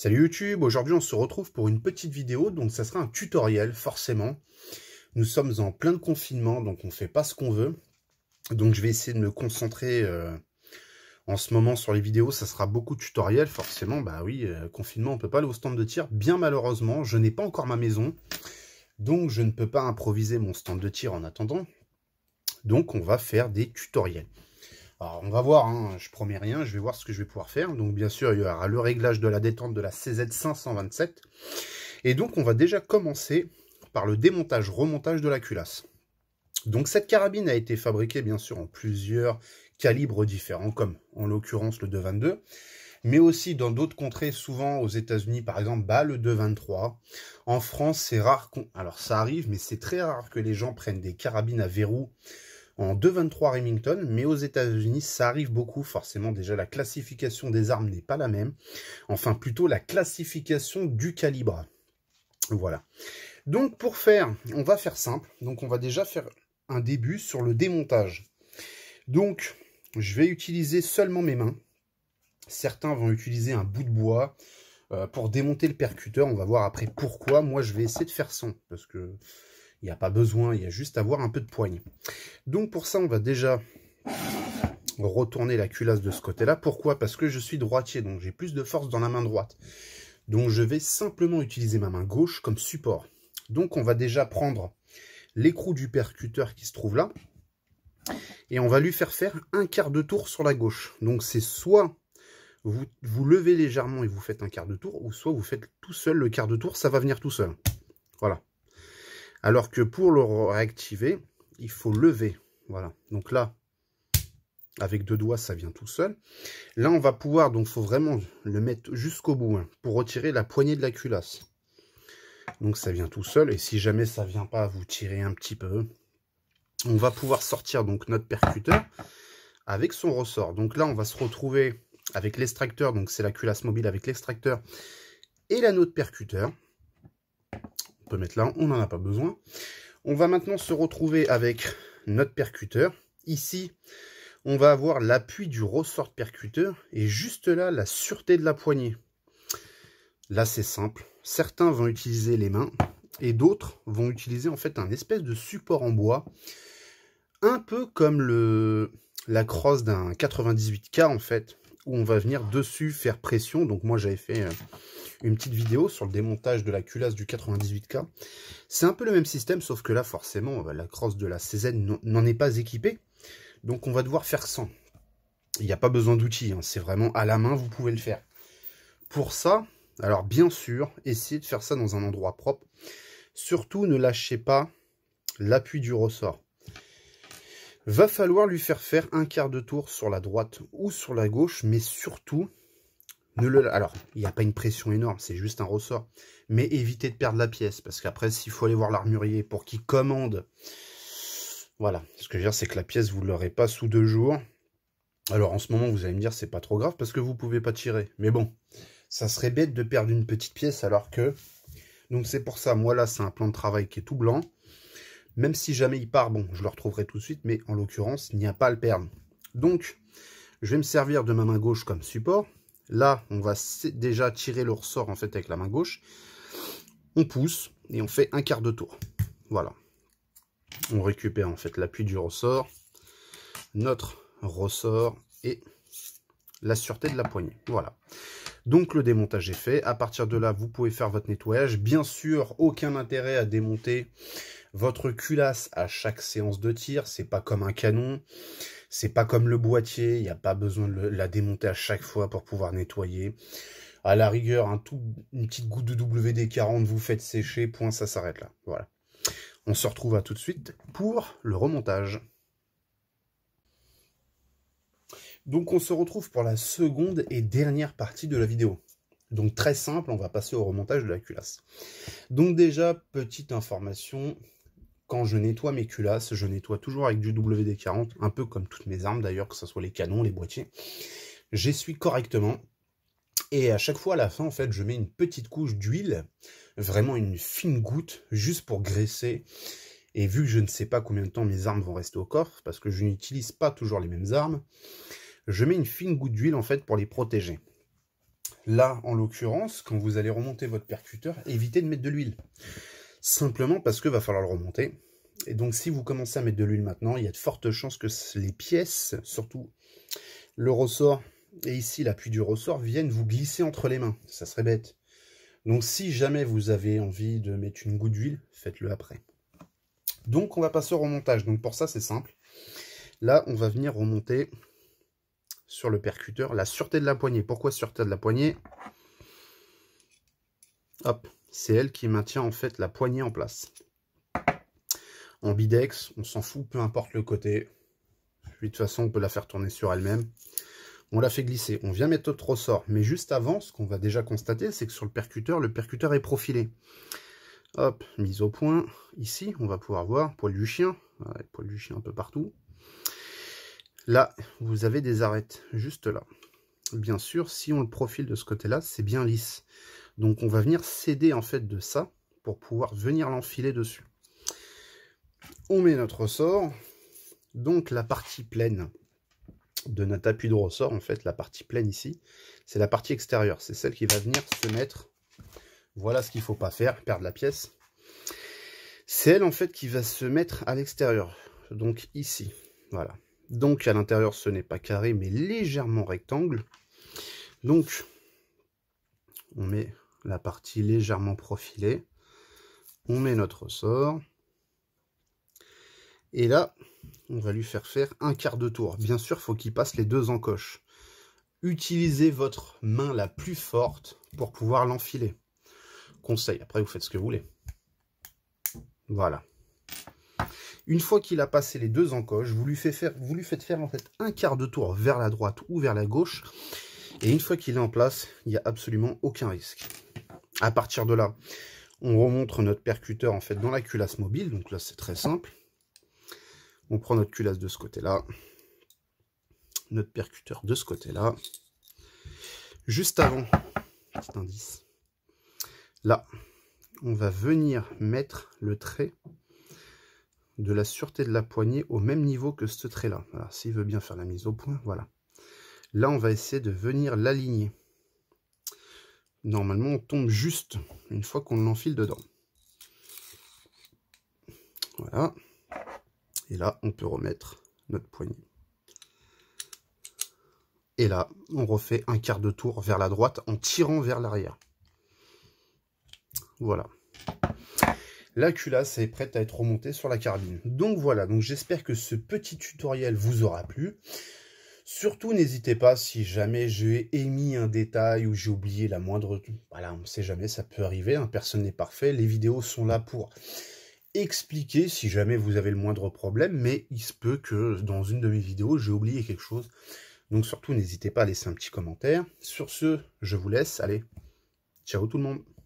Salut YouTube, aujourd'hui on se retrouve pour une petite vidéo, donc ça sera un tutoriel forcément. Nous sommes en plein de confinement, donc on ne fait pas ce qu'on veut. Donc je vais essayer de me concentrer euh, en ce moment sur les vidéos, ça sera beaucoup de tutoriels forcément. Bah oui, euh, confinement, on ne peut pas aller au stand de tir, bien malheureusement, je n'ai pas encore ma maison. Donc je ne peux pas improviser mon stand de tir en attendant. Donc on va faire des tutoriels. Alors, on va voir, je hein, je promets rien, je vais voir ce que je vais pouvoir faire. Donc, bien sûr, il y aura le réglage de la détente de la CZ527. Et donc, on va déjà commencer par le démontage-remontage de la culasse. Donc, cette carabine a été fabriquée, bien sûr, en plusieurs calibres différents, comme en l'occurrence le 2.22, mais aussi dans d'autres contrées, souvent aux États-Unis, par exemple, bas le 2.23. En France, c'est rare qu'on... Alors, ça arrive, mais c'est très rare que les gens prennent des carabines à verrou en 2.23 Remington, mais aux États-Unis, ça arrive beaucoup. Forcément, déjà, la classification des armes n'est pas la même. Enfin, plutôt la classification du calibre. Voilà. Donc, pour faire, on va faire simple. Donc, on va déjà faire un début sur le démontage. Donc, je vais utiliser seulement mes mains. Certains vont utiliser un bout de bois euh, pour démonter le percuteur. On va voir après pourquoi. Moi, je vais essayer de faire sans, parce que il n'y a pas besoin, il y a juste à avoir un peu de poigne. Donc pour ça, on va déjà retourner la culasse de ce côté-là. Pourquoi Parce que je suis droitier, donc j'ai plus de force dans la main droite. Donc je vais simplement utiliser ma main gauche comme support. Donc on va déjà prendre l'écrou du percuteur qui se trouve là. Et on va lui faire faire un quart de tour sur la gauche. Donc c'est soit vous, vous levez légèrement et vous faites un quart de tour, ou soit vous faites tout seul le quart de tour, ça va venir tout seul. Voilà. Alors que pour le réactiver, il faut lever. Voilà. Donc là, avec deux doigts, ça vient tout seul. Là, on va pouvoir, donc faut vraiment le mettre jusqu'au bout hein, pour retirer la poignée de la culasse. Donc ça vient tout seul. Et si jamais ça ne vient pas, vous tirez un petit peu. On va pouvoir sortir donc notre percuteur avec son ressort. Donc là, on va se retrouver avec l'extracteur. Donc c'est la culasse mobile avec l'extracteur et la de percuteur peut mettre là, on n'en a pas besoin. On va maintenant se retrouver avec notre percuteur. Ici, on va avoir l'appui du ressort percuteur et juste là, la sûreté de la poignée. Là, c'est simple. Certains vont utiliser les mains et d'autres vont utiliser en fait un espèce de support en bois, un peu comme le, la crosse d'un 98K en fait, où on va venir dessus faire pression. Donc moi, j'avais fait euh, une petite vidéo sur le démontage de la culasse du 98K. C'est un peu le même système, sauf que là, forcément, bah, la crosse de la CZ n'en est pas équipée. Donc on va devoir faire sans. Il n'y a pas besoin d'outils, hein. c'est vraiment à la main, vous pouvez le faire. Pour ça, alors bien sûr, essayez de faire ça dans un endroit propre. Surtout, ne lâchez pas l'appui du ressort. Va falloir lui faire faire un quart de tour sur la droite ou sur la gauche, mais surtout, alors, il n'y a pas une pression énorme, c'est juste un ressort. Mais évitez de perdre la pièce, parce qu'après, s'il faut aller voir l'armurier pour qu'il commande... Voilà, ce que je veux dire, c'est que la pièce, vous ne l'aurez pas sous deux jours. Alors, en ce moment, vous allez me dire, c'est pas trop grave, parce que vous ne pouvez pas tirer. Mais bon, ça serait bête de perdre une petite pièce, alors que... Donc, c'est pour ça, moi, là, c'est un plan de travail qui est tout blanc. Même si jamais il part, bon, je le retrouverai tout de suite, mais en l'occurrence, il n'y a pas à le perdre. Donc, je vais me servir de ma main gauche comme support. Là, on va déjà tirer le ressort en fait avec la main gauche. On pousse et on fait un quart de tour. Voilà. On récupère en fait l'appui du ressort, notre ressort et la sûreté de la poignée. Voilà. Donc le démontage est fait. À partir de là, vous pouvez faire votre nettoyage. Bien sûr, aucun intérêt à démonter votre culasse à chaque séance de tir. C'est pas comme un canon. C'est pas comme le boîtier, il n'y a pas besoin de la démonter à chaque fois pour pouvoir nettoyer. À la rigueur, un tout, une petite goutte de WD-40, vous faites sécher, point, ça s'arrête là. Voilà. On se retrouve à tout de suite pour le remontage. Donc on se retrouve pour la seconde et dernière partie de la vidéo. Donc très simple, on va passer au remontage de la culasse. Donc déjà, petite information, quand je nettoie mes culasses, je nettoie toujours avec du WD-40, un peu comme toutes mes armes d'ailleurs, que ce soit les canons, les boîtiers. J'essuie correctement. Et à chaque fois à la fin, en fait, je mets une petite couche d'huile, vraiment une fine goutte, juste pour graisser. Et vu que je ne sais pas combien de temps mes armes vont rester au corps, parce que je n'utilise pas toujours les mêmes armes, je mets une fine goutte d'huile en fait pour les protéger. Là, en l'occurrence, quand vous allez remonter votre percuteur, évitez de mettre de l'huile simplement parce que va falloir le remonter. Et donc si vous commencez à mettre de l'huile maintenant, il y a de fortes chances que les pièces, surtout le ressort et ici l'appui du ressort, viennent vous glisser entre les mains. Ça serait bête. Donc si jamais vous avez envie de mettre une goutte d'huile, faites-le après. Donc on va passer au remontage. Donc pour ça c'est simple. Là on va venir remonter sur le percuteur la sûreté de la poignée. Pourquoi sûreté de la poignée Hop, c'est elle qui maintient en fait la poignée en place. En bidex, on s'en fout, peu importe le côté. de toute façon, on peut la faire tourner sur elle-même. On la fait glisser. On vient mettre notre ressort. Mais juste avant, ce qu'on va déjà constater, c'est que sur le percuteur, le percuteur est profilé. Hop, mise au point. Ici, on va pouvoir voir poil du chien. poil du chien un peu partout. Là, vous avez des arêtes, juste là. Bien sûr, si on le profile de ce côté-là, c'est bien lisse. Donc on va venir céder en fait de ça pour pouvoir venir l'enfiler dessus. On met notre ressort, donc la partie pleine de notre appui de ressort, en fait la partie pleine ici, c'est la partie extérieure, c'est celle qui va venir se mettre, voilà ce qu'il ne faut pas faire, perdre la pièce. C'est elle en fait qui va se mettre à l'extérieur, donc ici, voilà. Donc à l'intérieur ce n'est pas carré mais légèrement rectangle. Donc on met la partie légèrement profilée. On met notre ressort. Et là, on va lui faire faire un quart de tour. Bien sûr, faut il faut qu'il passe les deux encoches. Utilisez votre main la plus forte pour pouvoir l'enfiler. Conseil, après vous faites ce que vous voulez. Voilà. Une fois qu'il a passé les deux encoches, vous lui, faites faire, vous lui faites faire en fait un quart de tour vers la droite ou vers la gauche. Et une fois qu'il est en place, il n'y a absolument aucun risque. À partir de là, on remontre notre percuteur en fait dans la culasse mobile. Donc là, c'est très simple. On prend notre culasse de ce côté-là. Notre percuteur de ce côté-là. Juste avant, petit indice, là, on va venir mettre le trait de la sûreté de la poignée au même niveau que ce trait-là. s'il veut bien faire la mise au point, voilà. Là, on va essayer de venir l'aligner normalement on tombe juste une fois qu'on l'enfile dedans. Voilà. Et là, on peut remettre notre poignée. Et là, on refait un quart de tour vers la droite en tirant vers l'arrière. Voilà. La culasse est prête à être remontée sur la carabine. Donc voilà, donc j'espère que ce petit tutoriel vous aura plu. Surtout, n'hésitez pas si jamais j'ai émis un détail ou j'ai oublié la moindre... Voilà, on ne sait jamais, ça peut arriver, hein, personne n'est parfait. Les vidéos sont là pour expliquer si jamais vous avez le moindre problème, mais il se peut que dans une de mes vidéos, j'ai oublié quelque chose. Donc surtout, n'hésitez pas à laisser un petit commentaire. Sur ce, je vous laisse. Allez, ciao tout le monde